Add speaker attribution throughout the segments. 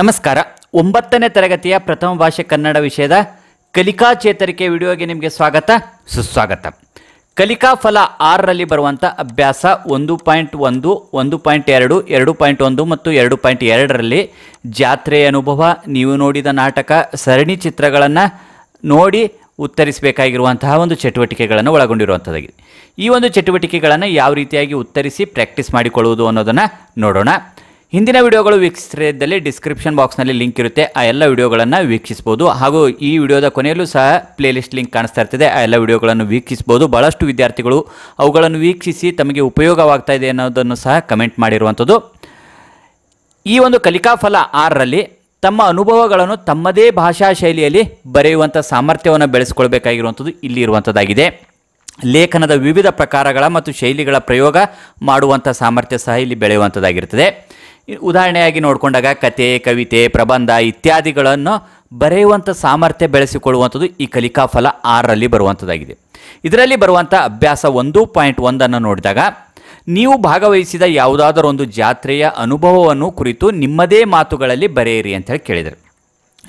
Speaker 1: ನಮಸ್ಕಾರ ಒಂಬತ್ತನೇ ತರಗತಿಯ ಪ್ರಥಮ ಭಾಷೆ ಕನ್ನಡ ವಿಷಯದ ಕಲಿಕಾ ಚೇತರಿಕೆ ವಿಡಿಯೋಗೆ ನಿಮಗೆ ಸ್ವಾಗತ ಸುಸ್ವಾಗತ ಕಲಿಕಾ ಫಲ ಆರರಲ್ಲಿ ಬರುವಂಥ ಅಭ್ಯಾಸ ಒಂದು ಪಾಯಿಂಟ್ ಒಂದು ಒಂದು ಪಾಯಿಂಟ್ ಎರಡು ಎರಡು ಪಾಯಿಂಟ್ ಒಂದು ಮತ್ತು ಎರಡು ಪಾಯಿಂಟ್ ಎರಡರಲ್ಲಿ ಜಾತ್ರೆಯ ಅನುಭವ ನೀವು ನೋಡಿದ ನಾಟಕ ಸರಣಿ ಚಿತ್ರಗಳನ್ನು ನೋಡಿ ಉತ್ತರಿಸಬೇಕಾಗಿರುವಂತಹ ಒಂದು ಚಟುವಟಿಕೆಗಳನ್ನು ಒಳಗೊಂಡಿರುವಂಥದ್ದಾಗಿದೆ ಈ ಒಂದು ಚಟುವಟಿಕೆಗಳನ್ನು ಯಾವ ರೀತಿಯಾಗಿ ಉತ್ತರಿಸಿ ಪ್ರ್ಯಾಕ್ಟೀಸ್ ಮಾಡಿಕೊಳ್ಳುವುದು ಅನ್ನೋದನ್ನು ನೋಡೋಣ ಹಿಂದಿನ ವಿಡಿಯೋಗಳು ವೀಕ್ಷಿಸಿದಲ್ಲಿ ಡಿಸ್ಕ್ರಿಪ್ಷನ್ ಬಾಕ್ಸ್ನಲ್ಲಿ ಲಿಂಕ್ ಇರುತ್ತೆ ಆ ಎಲ್ಲ ವಿಡಿಯೋಗಳನ್ನು ವೀಕ್ಷಿಸ್ಬೋದು ಹಾಗೂ ಈ ವಿಡಿಯೋದ ಕೊನೆಯಲ್ಲೂ ಸಹ ಪ್ಲೇಲಿಸ್ಟ್ ಲಿಂಕ್ ಕಾಣಿಸ್ತಾ ಇರ್ತದೆ ಆ ಎಲ್ಲ ವಿಡಿಯೋಗಳನ್ನು ವೀಕ್ಷಿಸ್ಬೋದು ಭಾಳಷ್ಟು ವಿದ್ಯಾರ್ಥಿಗಳು ಅವುಗಳನ್ನು ವೀಕ್ಷಿಸಿ ತಮಗೆ ಉಪಯೋಗವಾಗ್ತಾ ಇದೆ ಅನ್ನೋದನ್ನು ಸಹ ಕಮೆಂಟ್ ಮಾಡಿರುವಂಥದ್ದು ಈ ಒಂದು ಕಲಿಕಾಫಲ ಆರರಲ್ಲಿ ತಮ್ಮ ಅನುಭವಗಳನ್ನು ತಮ್ಮದೇ ಭಾಷಾ ಶೈಲಿಯಲ್ಲಿ ಬರೆಯುವಂಥ ಸಾಮರ್ಥ್ಯವನ್ನು ಬೆಳೆಸ್ಕೊಳ್ಬೇಕಾಗಿರುವಂಥದ್ದು ಇಲ್ಲಿ ಇರುವಂಥದ್ದಾಗಿದೆ ಲೇಖನದ ವಿವಿಧ ಪ್ರಕಾರಗಳ ಮತ್ತು ಶೈಲಿಗಳ ಪ್ರಯೋಗ ಮಾಡುವಂಥ ಸಾಮರ್ಥ್ಯ ಸಹ ಇಲ್ಲಿ ಬೆಳೆಯುವಂಥದ್ದಾಗಿರ್ತದೆ ಉದಾಹರಣೆಯಾಗಿ ನೋಡಿಕೊಂಡಾಗ ಕತೆ ಕವಿತೆ ಪ್ರಬಂಧ ಇತ್ಯಾದಿಗಳನ್ನು ಬರೆಯುವಂಥ ಸಾಮರ್ಥ್ಯ ಬೆಳೆಸಿಕೊಳ್ಳುವಂಥದ್ದು ಈ ಕಲಿಕಾಫಲ ಆರರಲ್ಲಿ ಬರುವಂಥದ್ದಾಗಿದೆ ಇದರಲ್ಲಿ ಬರುವಂಥ ಅಭ್ಯಾಸ ಒಂದು ಪಾಯಿಂಟ್ ಒಂದನ್ನು ನೋಡಿದಾಗ ನೀವು ಭಾಗವಹಿಸಿದ ಯಾವುದಾದರೂ ಒಂದು ಜಾತ್ರೆಯ ಅನುಭವವನ್ನು ಕುರಿತು ನಿಮ್ಮದೇ ಮಾತುಗಳಲ್ಲಿ ಬರೆಯಿರಿ ಅಂತ ಹೇಳಿ ಕೇಳಿದರು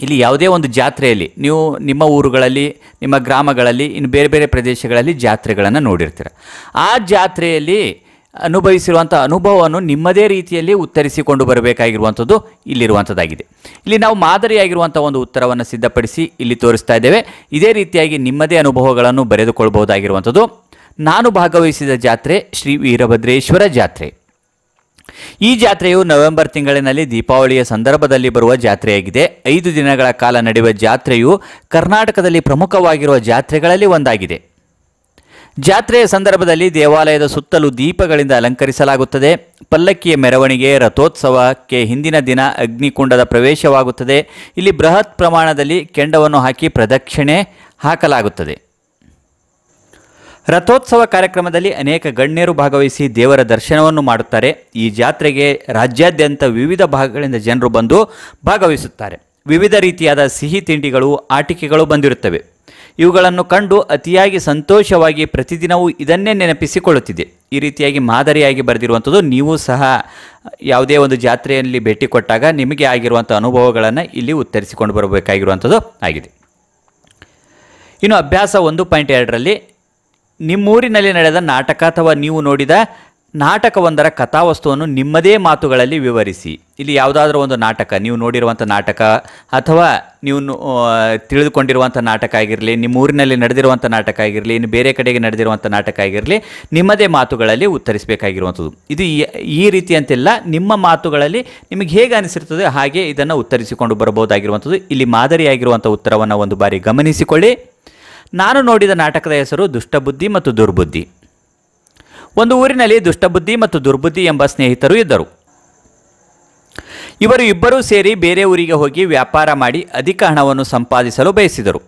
Speaker 1: ಇಲ್ಲಿ ಯಾವುದೇ ಒಂದು ಜಾತ್ರೆಯಲ್ಲಿ ನೀವು ನಿಮ್ಮ ಊರುಗಳಲ್ಲಿ ನಿಮ್ಮ ಗ್ರಾಮಗಳಲ್ಲಿ ಇನ್ನು ಬೇರೆ ಬೇರೆ ಪ್ರದೇಶಗಳಲ್ಲಿ ಜಾತ್ರೆಗಳನ್ನು ನೋಡಿರ್ತೀರ ಆ ಜಾತ್ರೆಯಲ್ಲಿ ಅನುಭವಿಸಿರುವಂಥ ಅನುಭವವನ್ನು ನಿಮ್ಮದೇ ರೀತಿಯಲ್ಲಿ ಉತ್ತರಿಸಿಕೊಂಡು ಬರಬೇಕಾಗಿರುವಂಥದ್ದು ಇಲ್ಲಿರುವಂಥದ್ದಾಗಿದೆ ಇಲ್ಲಿ ನಾವು ಮಾದರಿಯಾಗಿರುವಂಥ ಒಂದು ಉತ್ತರವನ್ನು ಸಿದ್ಧಪಡಿಸಿ ಇಲ್ಲಿ ತೋರಿಸ್ತಾ ಇದ್ದೇವೆ ಇದೇ ರೀತಿಯಾಗಿ ನಿಮ್ಮದೇ ಅನುಭವಗಳನ್ನು ಬರೆದುಕೊಳ್ಬಹುದಾಗಿರುವಂಥದ್ದು ನಾನು ಭಾಗವಹಿಸಿದ ಜಾತ್ರೆ ಶ್ರೀ ವೀರಭದ್ರೇಶ್ವರ ಜಾತ್ರೆ ಈ ಜಾತ್ರೆಯು ನವೆಂಬರ್ ತಿಂಗಳಿನಲ್ಲಿ ದೀಪಾವಳಿಯ ಸಂದರ್ಭದಲ್ಲಿ ಬರುವ ಜಾತ್ರೆಯಾಗಿದೆ ಐದು ದಿನಗಳ ಕಾಲ ನಡೆಯುವ ಜಾತ್ರೆಯು ಕರ್ನಾಟಕದಲ್ಲಿ ಪ್ರಮುಖವಾಗಿರುವ ಜಾತ್ರೆಗಳಲ್ಲಿ ಒಂದಾಗಿದೆ ಜಾತ್ರೆಯ ಸಂದರ್ಭದಲ್ಲಿ ದೇವಾಲಯದ ಸುತ್ತಲೂ ದೀಪಗಳಿಂದ ಅಲಂಕರಿಸಲಾಗುತ್ತದೆ ಪಲ್ಲಕ್ಕಿಯ ಮೆರವಣಿಗೆ ರಥೋತ್ಸವಕ್ಕೆ ಹಿಂದಿನ ದಿನ ಅಗ್ನಿಕುಂಡದ ಪ್ರವೇಶವಾಗುತ್ತದೆ ಇಲ್ಲಿ ಬೃಹತ್ ಪ್ರಮಾಣದಲ್ಲಿ ಕೆಂಡವನ್ನು ಹಾಕಿ ಪ್ರದಕ್ಷಿಣೆ ಹಾಕಲಾಗುತ್ತದೆ ರಥೋತ್ಸವ ಕಾರ್ಯಕ್ರಮದಲ್ಲಿ ಅನೇಕ ಗಣ್ಯರು ಭಾಗವಹಿಸಿ ದೇವರ ದರ್ಶನವನ್ನು ಮಾಡುತ್ತಾರೆ ಈ ಜಾತ್ರೆಗೆ ರಾಜ್ಯಾದ್ಯಂತ ವಿವಿಧ ಭಾಗಗಳಿಂದ ಜನರು ಬಂದು ಭಾಗವಹಿಸುತ್ತಾರೆ ವಿವಿಧ ರೀತಿಯಾದ ಸಿಹಿ ತಿಂಡಿಗಳು ಆಟಿಕೆಗಳು ಬಂದಿರುತ್ತವೆ ಇವುಗಳನ್ನು ಕಂಡು ಅತಿಯಾಗಿ ಸಂತೋಷವಾಗಿ ಪ್ರತಿದಿನವೂ ಇದನ್ನೇ ನೆನಪಿಸಿಕೊಳ್ಳುತ್ತಿದೆ ಈ ರೀತಿಯಾಗಿ ಮಾದರಿಯಾಗಿ ಬರೆದಿರುವಂಥದ್ದು ನೀವು ಸಹ ಯಾವುದೇ ಒಂದು ಜಾತ್ರೆಯಲ್ಲಿ ಭೇಟಿ ಕೊಟ್ಟಾಗ ನಿಮಗೆ ಆಗಿರುವಂಥ ಅನುಭವಗಳನ್ನು ಇಲ್ಲಿ ಉತ್ತರಿಸಿಕೊಂಡು ಬರಬೇಕಾಗಿರುವಂಥದ್ದು ಆಗಿದೆ ಇನ್ನು ಅಭ್ಯಾಸ ಒಂದು ಪಾಯಿಂಟ್ ಎರಡರಲ್ಲಿ ನಿಮ್ಮೂರಿನಲ್ಲಿ ನಡೆದ ನಾಟಕ ಅಥವಾ ನೀವು ನೋಡಿದ ನಾಟಕವೊಂದರ ಕಥಾವಸ್ತುವನ್ನು ನಿಮ್ಮದೇ ಮಾತುಗಳಲ್ಲಿ ವಿವರಿಸಿ ಇಲ್ಲಿ ಯಾವುದಾದ್ರೂ ಒಂದು ನಾಟಕ ನೀವು ನೋಡಿರುವಂಥ ನಾಟಕ ಅಥವಾ ನೀವು ತಿಳಿದುಕೊಂಡಿರುವಂಥ ನಾಟಕ ಆಗಿರಲಿ ನಿಮ್ಮ ಊರಿನಲ್ಲಿ ನಡೆದಿರುವಂಥ ನಾಟಕ ಆಗಿರಲಿ ಇನ್ನು ಬೇರೆ ಕಡೆಗೆ ನಡೆದಿರುವಂಥ ನಾಟಕ ಆಗಿರಲಿ ನಿಮ್ಮದೇ ಮಾತುಗಳಲ್ಲಿ ಉತ್ತರಿಸಬೇಕಾಗಿರುವಂಥದ್ದು ಇದು ಈ ರೀತಿ ರೀತಿಯಂತೆಲ್ಲ ನಿಮ್ಮ ಮಾತುಗಳಲ್ಲಿ ನಿಮಗೆ ಹೇಗೆ ಅನಿಸಿರ್ತದೆ ಹಾಗೆ ಇದನ್ನು ಉತ್ತರಿಸಿಕೊಂಡು ಬರಬಹುದಾಗಿರುವಂಥದ್ದು ಇಲ್ಲಿ ಮಾದರಿಯಾಗಿರುವಂಥ ಉತ್ತರವನ್ನು ಒಂದು ಬಾರಿ ಗಮನಿಸಿಕೊಳ್ಳಿ ನಾನು ನೋಡಿದ ನಾಟಕದ ಹೆಸರು ದುಷ್ಟಬುದ್ಧಿ ಮತ್ತು ದುರ್ಬುದ್ಧಿ ಒಂದು ಊರಿನಲ್ಲಿ ದುಷ್ಟಬುದ್ಧಿ ಮತ್ತು ದುರ್ಬುದ್ಧಿ ಎಂಬ ಸ್ನೇಹಿತರು ಇದ್ದರು ಇವರು ಇಬ್ಬರೂ ಸೇರಿ ಬೇರೆ ಊರಿಗೆ ಹೋಗಿ ವ್ಯಾಪಾರ ಮಾಡಿ ಅಧಿಕ ಹಣವನ್ನು ಸಂಪಾದಿಸಲು ಬಯಸಿದರು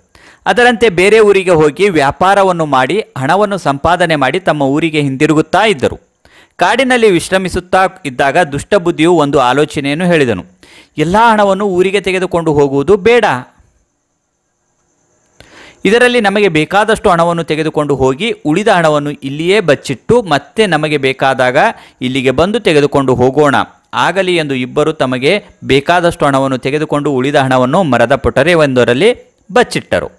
Speaker 1: ಅದರಂತೆ ಬೇರೆ ಊರಿಗೆ ಹೋಗಿ ವ್ಯಾಪಾರವನ್ನು ಮಾಡಿ ಹಣವನ್ನು ಸಂಪಾದನೆ ಮಾಡಿ ತಮ್ಮ ಊರಿಗೆ ಹಿಂದಿರುಗುತ್ತಾ ಇದ್ದರು ಕಾಡಿನಲ್ಲಿ ವಿಶ್ರಮಿಸುತ್ತಾ ಇದ್ದಾಗ ದುಷ್ಟಬುದ್ಧಿಯು ಒಂದು ಆಲೋಚನೆಯನ್ನು ಹೇಳಿದನು ಎಲ್ಲ ಹಣವನ್ನು ಊರಿಗೆ ತೆಗೆದುಕೊಂಡು ಹೋಗುವುದು ಬೇಡ ಇದರಲ್ಲಿ ನಮಗೆ ಬೇಕಾದಷ್ಟು ಹಣವನ್ನು ತೆಗೆದುಕೊಂಡು ಹೋಗಿ ಉಳಿದ ಹಣವನ್ನು ಇಲ್ಲಿಯೇ ಬಚ್ಚಿಟ್ಟು ಮತ್ತೆ ನಮಗೆ ಬೇಕಾದಾಗ ಇಲ್ಲಿಗೆ ಬಂದು ತೆಗೆದುಕೊಂಡು ಹೋಗೋಣ ಆಗಲಿ ಎಂದು ಇಬ್ಬರು ತಮಗೆ ಬೇಕಾದಷ್ಟು ಹಣವನ್ನು ತೆಗೆದುಕೊಂಡು ಉಳಿದ ಹಣವನ್ನು ಮರದ ಪೊಟರೆ ಒಂದರಲ್ಲಿ ಬಚ್ಚಿಟ್ಟರು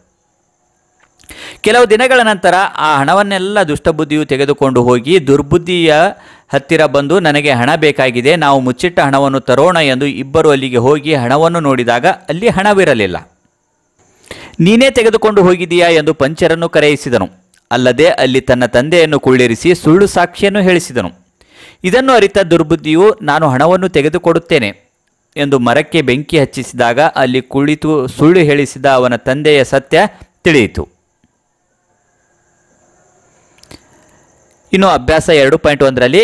Speaker 1: ಕೆಲವು ದಿನಗಳ ನಂತರ ಆ ಹಣವನ್ನೆಲ್ಲ ದುಷ್ಟಬುದ್ಧಿಯು ತೆಗೆದುಕೊಂಡು ಹೋಗಿ ದುರ್ಬುದ್ಧಿಯ ಹತ್ತಿರ ಬಂದು ನನಗೆ ಹಣ ಬೇಕಾಗಿದೆ ನಾವು ಮುಚ್ಚಿಟ್ಟ ಹಣವನ್ನು ತರೋಣ ಎಂದು ಇಬ್ಬರು ಅಲ್ಲಿಗೆ ಹೋಗಿ ಹಣವನ್ನು ನೋಡಿದಾಗ ಅಲ್ಲಿ ಹಣವಿರಲಿಲ್ಲ ನೀನೇ ತೆಗೆದುಕೊಂಡು ಹೋಗಿದೀಯಾ ಎಂದು ಪಂಚರನ್ನು ಕರೆಯಿಸಿದನು ಅಲ್ಲದೆ ಅಲ್ಲಿ ತನ್ನ ತಂದೆಯನ್ನು ಕುಳ್ಳಿರಿಸಿ ಸುಳ್ಳು ಸಾಕ್ಷಿಯನ್ನು ಹೇಳಿಸಿದನು ಇದನ್ನು ಅರಿತ ದುರ್ಬುದ್ಧಿಯು ನಾನು ಹಣವನ್ನು ತೆಗೆದುಕೊಡುತ್ತೇನೆ ಎಂದು ಮರಕ್ಕೆ ಬೆಂಕಿ ಹಚ್ಚಿಸಿದಾಗ ಅಲ್ಲಿ ಕುಳಿತು ಸುಳ್ಳು ಹೇಳಿಸಿದ ಅವನ ತಂದೆಯ ಸತ್ಯ ತಿಳಿಯಿತು ಇನ್ನು ಅಭ್ಯಾಸ ಎರಡು ಪಾಯಿಂಟ್ ಒಂದರಲ್ಲಿ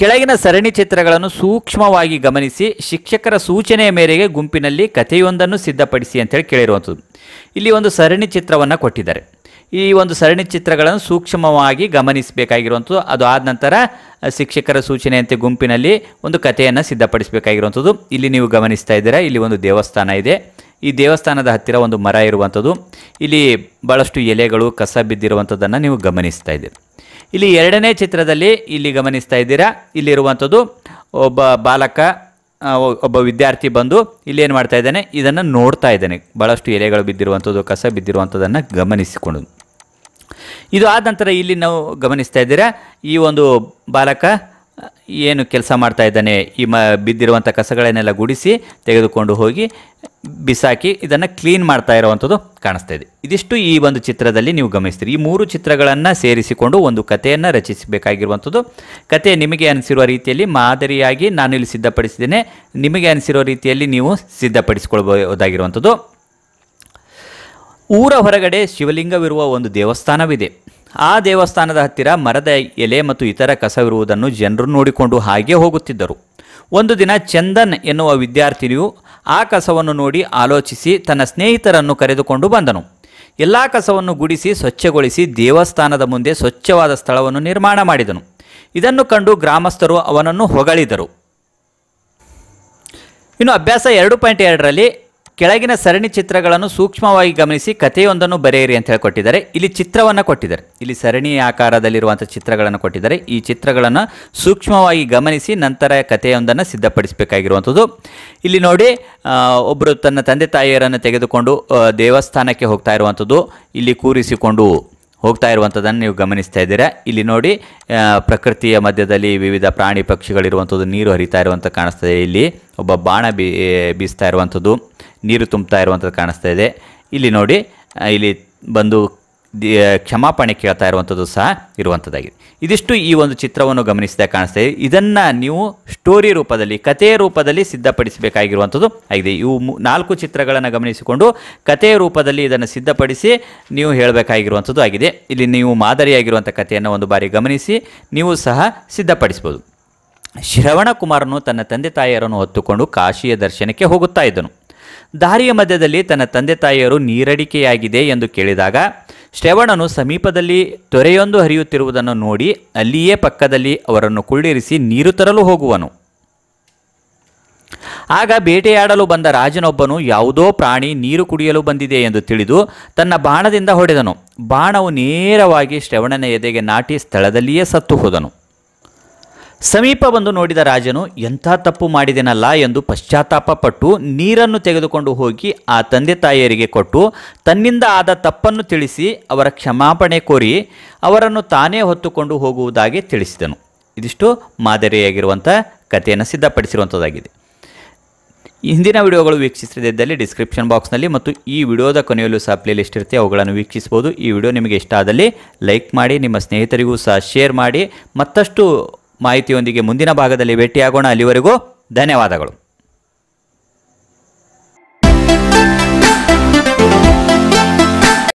Speaker 1: ಕೆಳಗಿನ ಸರಣಿ ಚಿತ್ರಗಳನ್ನು ಸೂಕ್ಷ್ಮವಾಗಿ ಗಮನಿಸಿ ಶಿಕ್ಷಕರ ಸೂಚನೆಯ ಮೇರೆಗೆ ಗುಂಪಿನಲ್ಲಿ ಕಥೆಯೊಂದನ್ನು ಸಿದ್ಧಪಡಿಸಿ ಅಂತೇಳಿ ಕೇಳಿರುವಂಥದ್ದು ಇಲ್ಲಿ ಒಂದು ಸರಣಿ ಚಿತ್ರವನ್ನು ಕೊಟ್ಟಿದ್ದಾರೆ ಈ ಒಂದು ಸರಣಿ ಚಿತ್ರಗಳನ್ನು ಸೂಕ್ಷ್ಮವಾಗಿ ಗಮನಿಸಬೇಕಾಗಿರುವಂಥದ್ದು ಅದು ಆದ ನಂತರ ಶಿಕ್ಷಕರ ಸೂಚನೆಯಂತೆ ಗುಂಪಿನಲ್ಲಿ ಒಂದು ಕಥೆಯನ್ನು ಸಿದ್ಧಪಡಿಸಬೇಕಾಗಿರುವಂಥದ್ದು ಇಲ್ಲಿ ನೀವು ಗಮನಿಸ್ತಾ ಇದ್ದೀರಾ ಇಲ್ಲಿ ಒಂದು ದೇವಸ್ಥಾನ ಇದೆ ಈ ದೇವಸ್ಥಾನದ ಹತ್ತಿರ ಒಂದು ಮರ ಇರುವಂಥದ್ದು ಇಲ್ಲಿ ಭಾಳಷ್ಟು ಎಲೆಗಳು ಕಸ ಬಿದ್ದಿರುವಂಥದ್ದನ್ನು ನೀವು ಗಮನಿಸ್ತಾ ಇದ್ದೀರಿ ಇಲ್ಲಿ ಎರಡನೇ ಚಿತ್ರದಲ್ಲಿ ಇಲ್ಲಿ ಗಮನಿಸ್ತಾ ಇದ್ದೀರಾ ಇಲ್ಲಿರುವಂಥದ್ದು ಒಬ್ಬ ಬಾಲಕ ಒಬ್ಬ ವಿದ್ಯಾರ್ಥಿ ಬಂದು ಇಲ್ಲಿ ಏನು ಮಾಡ್ತಾ ಇದ್ದಾನೆ ಇದನ್ನು ನೋಡ್ತಾ ಇದ್ದಾನೆ ಭಾಳಷ್ಟು ಎಲೆಗಳು ಬಿದ್ದಿರುವಂಥದ್ದು ಕಸ ಬಿದ್ದಿರುವಂಥದ್ದನ್ನು ಗಮನಿಸಿಕೊಂಡು ಇದು ಆದ ನಂತರ ಇಲ್ಲಿ ನಾವು ಗಮನಿಸ್ತಾ ಇದ್ದೀರಾ ಈ ಒಂದು ಬಾಲಕ ಏನು ಕೆಲಸ ಮಾಡ್ತಾ ಇದ್ದಾನೆ ಈ ಮ ಬಿದ್ದಿರುವಂಥ ಕಸಗಳನ್ನೆಲ್ಲ ಗುಡಿಸಿ ತೆಗೆದುಕೊಂಡು ಹೋಗಿ ಬಿಸಾಕಿ ಇದನ್ನು ಕ್ಲೀನ್ ಮಾಡ್ತಾ ಇರುವಂಥದ್ದು ಕಾಣಿಸ್ತಾ ಇದೆ ಇದಿಷ್ಟು ಈ ಒಂದು ಚಿತ್ರದಲ್ಲಿ ನೀವು ಗಮನಿಸ್ತೀರಿ ಈ ಮೂರು ಚಿತ್ರಗಳನ್ನು ಸೇರಿಸಿಕೊಂಡು ಒಂದು ಕಥೆಯನ್ನು ರಚಿಸಬೇಕಾಗಿರುವಂಥದ್ದು ಕತೆ ನಿಮಗೆ ಅನಿಸಿರುವ ರೀತಿಯಲ್ಲಿ ಮಾದರಿಯಾಗಿ ನಾನು ಇಲ್ಲಿ ಸಿದ್ಧಪಡಿಸಿದ್ದೇನೆ ನಿಮಗೆ ಅನಿಸಿರುವ ರೀತಿಯಲ್ಲಿ ನೀವು ಸಿದ್ಧಪಡಿಸಿಕೊಳ್ಬೋದಾಗಿರುವಂಥದ್ದು ಊರ ಹೊರಗಡೆ ಶಿವಲಿಂಗವಿರುವ ಒಂದು ದೇವಸ್ಥಾನವಿದೆ ಆ ದೇವಸ್ಥಾನದ ಹತ್ತಿರ ಮರದ ಎಲೆ ಮತ್ತು ಇತರ ಕಸವಿರುವುದನ್ನು ಜನರು ನೋಡಿಕೊಂಡು ಹಾಗೆ ಹೋಗುತ್ತಿದ್ದರು ಒಂದು ದಿನ ಚಂದನ್ ಎನ್ನುವ ವಿದ್ಯಾರ್ಥಿನಿಯು ಆ ಕಸವನ್ನು ನೋಡಿ ಆಲೋಚಿಸಿ ತನ್ನ ಸ್ನೇಹಿತರನ್ನು ಕರೆದುಕೊಂಡು ಬಂದನು ಎಲ್ಲ ಕಸವನ್ನು ಗುಡಿಸಿ ಸ್ವಚ್ಛಗೊಳಿಸಿ ದೇವಸ್ಥಾನದ ಮುಂದೆ ಸ್ವಚ್ಛವಾದ ಸ್ಥಳವನ್ನು ನಿರ್ಮಾಣ ಮಾಡಿದನು ಇದನ್ನು ಕಂಡು ಗ್ರಾಮಸ್ಥರು ಅವನನ್ನು ಹೊಗಳಿದರು ಇನ್ನು ಅಭ್ಯಾಸ ಎರಡು ಪಾಯಿಂಟ್ ಎರಡರಲ್ಲಿ ಕೆಳಗಿನ ಸರಣಿ ಚಿತ್ರಗಳನ್ನು ಸೂಕ್ಷ್ಮವಾಗಿ ಗಮನಿಸಿ ಕಥೆಯೊಂದನ್ನು ಬರೆಯಿರಿ ಅಂತ ಹೇಳಿಕೊಟ್ಟಿದ್ದಾರೆ ಇಲ್ಲಿ ಚಿತ್ರವನ್ನು ಕೊಟ್ಟಿದ್ದಾರೆ ಇಲ್ಲಿ ಸರಣಿ ಆಕಾರದಲ್ಲಿರುವಂಥ ಚಿತ್ರಗಳನ್ನು ಕೊಟ್ಟಿದ್ದಾರೆ ಈ ಚಿತ್ರಗಳನ್ನು ಸೂಕ್ಷ್ಮವಾಗಿ ಗಮನಿಸಿ ನಂತರ ಕಥೆಯೊಂದನ್ನು ಸಿದ್ಧಪಡಿಸಬೇಕಾಗಿರುವಂಥದ್ದು ಇಲ್ಲಿ ನೋಡಿ ಒಬ್ಬರು ತನ್ನ ತಂದೆ ತಾಯಿಯರನ್ನು ತೆಗೆದುಕೊಂಡು ದೇವಸ್ಥಾನಕ್ಕೆ ಹೋಗ್ತಾ ಇರುವಂಥದ್ದು ಇಲ್ಲಿ ಕೂರಿಸಿಕೊಂಡು ಹೋಗ್ತಾ ಇರುವಂಥದ್ದನ್ನು ನೀವು ಗಮನಿಸ್ತಾ ಇದ್ದೀರಾ ಇಲ್ಲಿ ನೋಡಿ ಪ್ರಕೃತಿಯ ಮಧ್ಯದಲ್ಲಿ ವಿವಿಧ ಪ್ರಾಣಿ ಪಕ್ಷಿಗಳಿರುವಂಥದ್ದು ನೀರು ಹರಿತಾ ಇರುವಂಥ ಕಾಣಿಸ್ತದೆ ಇಲ್ಲಿ ಒಬ್ಬ ಬಾಣ ಬೀ ಬೀಸ್ತಾ ಇರುವಂಥದ್ದು ನೀರು ತುಂಬ್ತಾ ಇರುವಂಥದ್ದು ಕಾಣಿಸ್ತಾ ಇದೆ ಇಲ್ಲಿ ನೋಡಿ ಇಲ್ಲಿ ಬಂದು ಕ್ಷಮಾಪಣೆ ಕೇಳ್ತಾ ಇರುವಂಥದ್ದು ಸಹ ಇರುವಂಥದ್ದಾಗಿದೆ ಇದಿಷ್ಟು ಈ ಒಂದು ಚಿತ್ರವನ್ನು ಗಮನಿಸಿದಾಗ ಕಾಣಿಸ್ತಾ ಇದೆ ಇದನ್ನು ನೀವು ಸ್ಟೋರಿ ರೂಪದಲ್ಲಿ ಕಥೆಯ ರೂಪದಲ್ಲಿ ಸಿದ್ಧಪಡಿಸಬೇಕಾಗಿರುವಂಥದ್ದು ಆಗಿದೆ ಇವು ನಾಲ್ಕು ಚಿತ್ರಗಳನ್ನು ಗಮನಿಸಿಕೊಂಡು ಕಥೆಯ ರೂಪದಲ್ಲಿ ಇದನ್ನು ಸಿದ್ಧಪಡಿಸಿ ನೀವು ಹೇಳಬೇಕಾಗಿರುವಂಥದ್ದು ಆಗಿದೆ ಇಲ್ಲಿ ನೀವು ಮಾದರಿಯಾಗಿರುವಂಥ ಕಥೆಯನ್ನು ಒಂದು ಬಾರಿ ಗಮನಿಸಿ ನೀವು ಸಹ ಸಿದ್ಧಪಡಿಸ್ಬೋದು ಶ್ರವಣಕುಮಾರನು ತನ್ನ ತಂದೆ ತಾಯಿಯರನ್ನು ಹೊತ್ತುಕೊಂಡು ಕಾಶಿಯ ದರ್ಶನಕ್ಕೆ ಹೋಗುತ್ತಾ ಇದ್ದನು ದಾರಿಯ ಮಧ್ಯದಲ್ಲಿ ತನ್ನ ತಂದೆ ತಾಯಿಯರು ನೀರಡಿಕೆಯಾಗಿದೆ ಎಂದು ಕೇಳಿದಾಗ ಶ್ರವಣನು ಸಮೀಪದಲ್ಲಿ ತೊರೆಯೊಂದು ಹರಿಯುತ್ತಿರುವುದನ್ನು ನೋಡಿ ಅಲ್ಲಿಯೇ ಪಕ್ಕದಲ್ಲಿ ಅವರನ್ನು ಕುಳ್ಳಿರಿಸಿ ನೀರು ತರಲು ಹೋಗುವನು ಆಗ ಬೇಟೆಯಾಡಲು ಬಂದ ರಾಜನೊಬ್ಬನು ಯಾವುದೋ ಪ್ರಾಣಿ ನೀರು ಕುಡಿಯಲು ಬಂದಿದೆ ಎಂದು ತಿಳಿದು ತನ್ನ ಬಾಣದಿಂದ ಹೊಡೆದನು ಬಾಣವು ನೇರವಾಗಿ ಶ್ರವಣನ ಎದೆಗೆ ನಾಟಿ ಸ್ಥಳದಲ್ಲಿಯೇ ಸತ್ತು ಹೋದನು ಸಮೀಪ ಬಂದು ನೋಡಿದ ರಾಜನು ಎಂಥ ತಪ್ಪು ಮಾಡಿದೆನಲ್ಲ ಎಂದು ಪಶ್ಚಾತ್ತಾಪ ಪಟ್ಟು ನೀರನ್ನು ತೆಗೆದುಕೊಂಡು ಹೋಗಿ ಆ ತಂದೆ ತಾಯಿಯರಿಗೆ ಕೊಟ್ಟು ತನ್ನಿಂದ ಆದ ತಪ್ಪನ್ನು ತಿಳಿಸಿ ಅವರ ಕ್ಷಮಾಪಣೆ ಕೋರಿ ಅವರನ್ನು ತಾನೇ ಹೊತ್ತುಕೊಂಡು ಹೋಗುವುದಾಗಿ ತಿಳಿಸಿದನು ಇದಿಷ್ಟು ಮಾದರಿಯಾಗಿರುವಂಥ ಕಥೆಯನ್ನು ಸಿದ್ಧಪಡಿಸಿರುವಂಥದ್ದಾಗಿದೆ ಹಿಂದಿನ ವಿಡಿಯೋಗಳು ವೀಕ್ಷಿಸದಿದ್ದಲ್ಲಿ ಡಿಸ್ಕ್ರಿಪ್ಷನ್ ಬಾಕ್ಸ್ನಲ್ಲಿ ಮತ್ತು ಈ ವಿಡಿಯೋದ ಕೊನೆಯಲ್ಲೂ ಸಹ ಪ್ಲೇ ಲಿಸ್ಟ್ ಇರುತ್ತೆ ಅವುಗಳನ್ನು ವೀಕ್ಷಿಸ್ಬೋದು ಈ ವಿಡಿಯೋ ನಿಮಗೆ ಇಷ್ಟ ಆದಲ್ಲಿ ಲೈಕ್ ಮಾಡಿ ನಿಮ್ಮ ಸ್ನೇಹಿತರಿಗೂ ಸಹ ಶೇರ್ ಮಾಡಿ ಮತ್ತಷ್ಟು ಮಾಹಿತಿಯೊಂದಿಗೆ ಮುಂದಿನ ಭಾಗದಲ್ಲಿ ಭೇಟಿಯಾಗೋಣ ಅಲ್ಲಿವರೆಗೂ ಧನ್ಯವಾದಗಳು